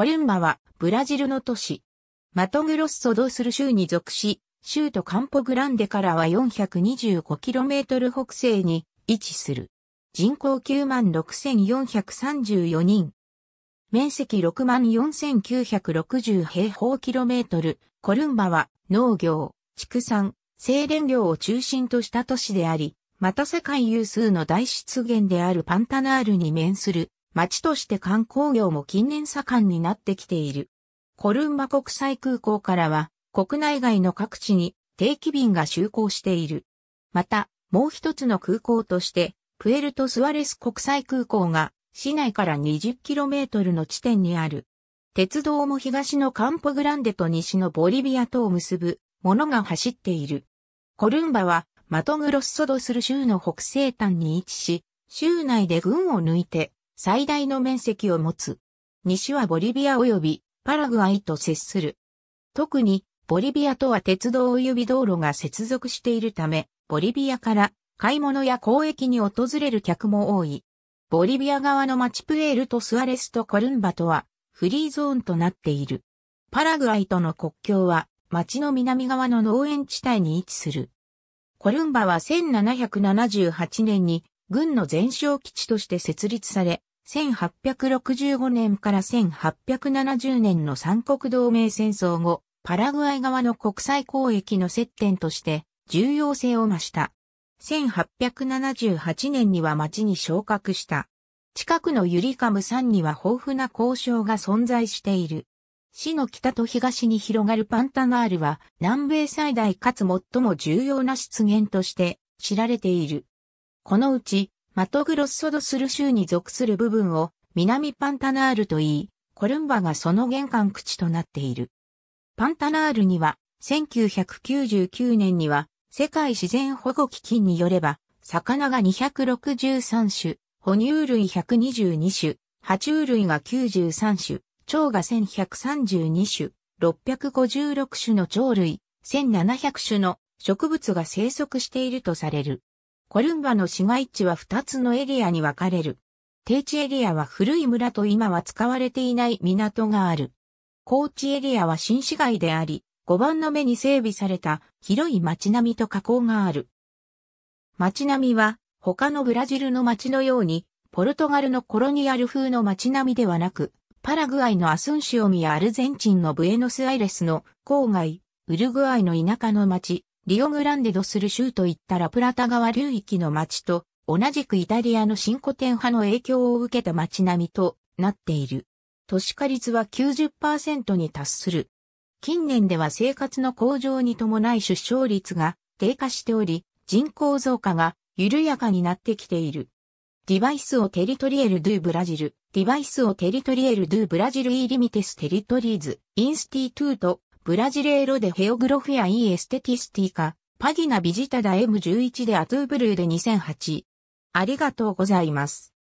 コリンバは、ブラジルの都市。マトグロッソドすスル州に属し、州都カンポグランデからは 425km 北西に位置する。人口96,434人。面積64,960平方キロメートル。コルンバは農業、畜産、精錬業を中心とした都市であり、また世界有数の大湿原であるパンタナールに面する町として観光業も近年盛んになってきている。コルンバ国際空港からは国内外の各地に定期便が就航している。また、もう一つの空港として、プエルトスワレス国際空港が市内から 20km の地点にある。鉄道も東のカンポグランデと西のボリビアとを結ぶものが走っている。コルンバはマトグロッソドする州の北西端に位置し、州内で群を抜いて最大の面積を持つ。西はボリビア及びパラグアイと接する。特にボリビアとは鉄道及び道路が接続しているため、ボリビアから買い物や交易に訪れる客も多い。ボリビア側のマチプエールとスアレスとコルンバとはフリーゾーンとなっている。パラグアイとの国境は町の南側の農園地帯に位置する。コルンバは1778年に軍の前哨基地として設立され、1865年から1870年の三国同盟戦争後、パラグアイ側の国際交易の接点として重要性を増した。1878年には町に昇格した。近くのユリカム山には豊富な交渉が存在している。市の北と東に広がるパンタナールは南米最大かつ最も重要な湿原として知られている。このうちマトグロッソドスル州に属する部分を南パンタナールと言い、コルンバがその玄関口となっている。パンタナールには、1999年には、世界自然保護基金によれば、魚が263種、哺乳類122種、爬虫類が93種、蝶が1132種、656種の蝶類、1700種の植物が生息しているとされる。コルンバの市街地は2つのエリアに分かれる。低地エリアは古い村と今は使われていない港がある。高地エリアは新市街であり、5番の目に整備された広い街並みと河口がある。街並みは他のブラジルの街のように、ポルトガルのコロニアル風の街並みではなく、パラグアイのアスンシオミやアルゼンチンのブエノスアイレスの郊外、ウルグアイの田舎の街、リオグランデドする州といったラプラタ川流域の町と、同じくイタリアの新古典派の影響を受けた町並みとなっている。都市化率は90%に達する。近年では生活の向上に伴い出生率が低下しており、人口増加が緩やかになってきている。ディバイスをテリトリエル・ドゥ・ブラジル、ディバイスをテリトリエル・ドゥ・ブラジル・イ・リミテス・テリトリーズ、インスティートゥート、ブラジレーロでヘオグロフィアイエステティスティカ、パギナビジタダ M11 でアトゥーブルーで2008。ありがとうございます。